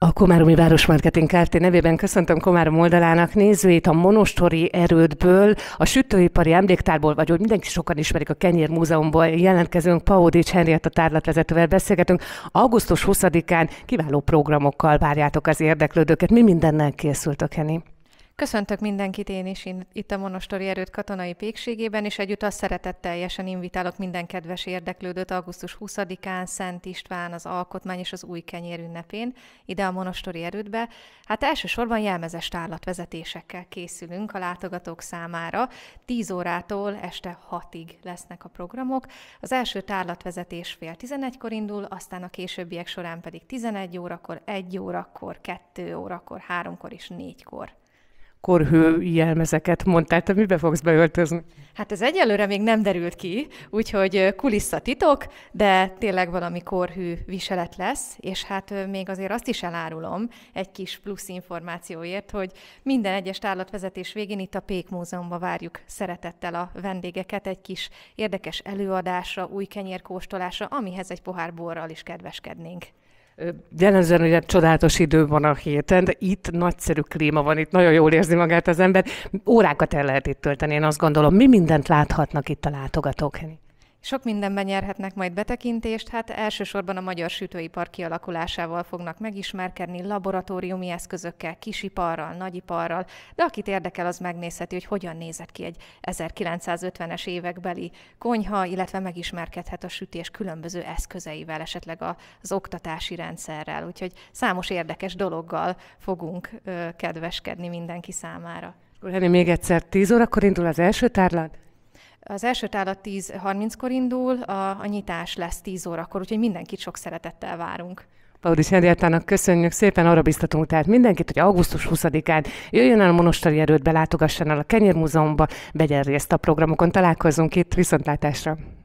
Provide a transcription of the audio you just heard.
A Komáromi Városmarketing Kft. nevében köszöntöm Komárom oldalának nézőit a monostori erődből, a sütőipari emléktárból, vagy hogy mindenki sokan ismerik a Kenyér Múzeumból jelentkezünk, Paódics a tárlatvezetővel beszélgetünk. Augusztus 20-án kiváló programokkal várjátok az érdeklődőket. Mi mindennel készültök, Henni? Köszöntök mindenkit én is itt a Monostori Erőd katonai pékségében, és egyúttal szeretetteljesen invitálok minden kedves érdeklődőt augusztus 20-án Szent István az Alkotmány és az Új Kenyér ünnepén ide a Monostori Erődbe. Hát elsősorban jelmezes tárlatvezetésekkel készülünk a látogatók számára. 10 órától este 6-ig lesznek a programok. Az első tárlatvezetés fél 11-kor indul, aztán a későbbiek során pedig 11 órakor, 1 órakor, 2 órakor, 3-kor és 4-kor korhő jelmezeket mondtál, te mibe fogsz beöltözni? Hát ez egyelőre még nem derült ki, úgyhogy kulisszatitok, de tényleg valami korhű viselet lesz, és hát még azért azt is elárulom egy kis plusz információért, hogy minden egyes állatvezetés végén itt a Pék Múzeumban várjuk szeretettel a vendégeket egy kis érdekes előadásra, új kenyérkóstolásra, amihez egy pohár borral is kedveskednénk. Jellemzően ugye csodálatos idő van a héten, de itt nagyszerű klíma van, itt nagyon jól érzi magát az ember. Órákat el lehet itt tölteni, én azt gondolom. Mi mindent láthatnak itt a látogatók, sok mindenben nyerhetnek majd betekintést, hát elsősorban a magyar sütőipar kialakulásával fognak megismerkedni, laboratóriumi eszközökkel, kisiparral, nagyiparral, de akit érdekel, az megnézheti, hogy hogyan nézett ki egy 1950-es évekbeli konyha, illetve megismerkedhet a sütés különböző eszközeivel, esetleg az oktatási rendszerrel. Úgyhogy számos érdekes dologgal fogunk ö, kedveskedni mindenki számára. Akkor még egyszer 10 órakor indul az első tárlat? Az első tálat 10.30-kor indul, a, a nyitás lesz 10 órakor, úgyhogy mindenkit sok szeretettel várunk. Paudis Henriettának köszönjük szépen, arra biztatunk tehát mindenkit, hogy augusztus 20-án jöjjön el a Monostori erőt, belátogasson el a Kenyérmúzeumba, vegyen részt a programokon, találkozunk itt, viszontlátásra!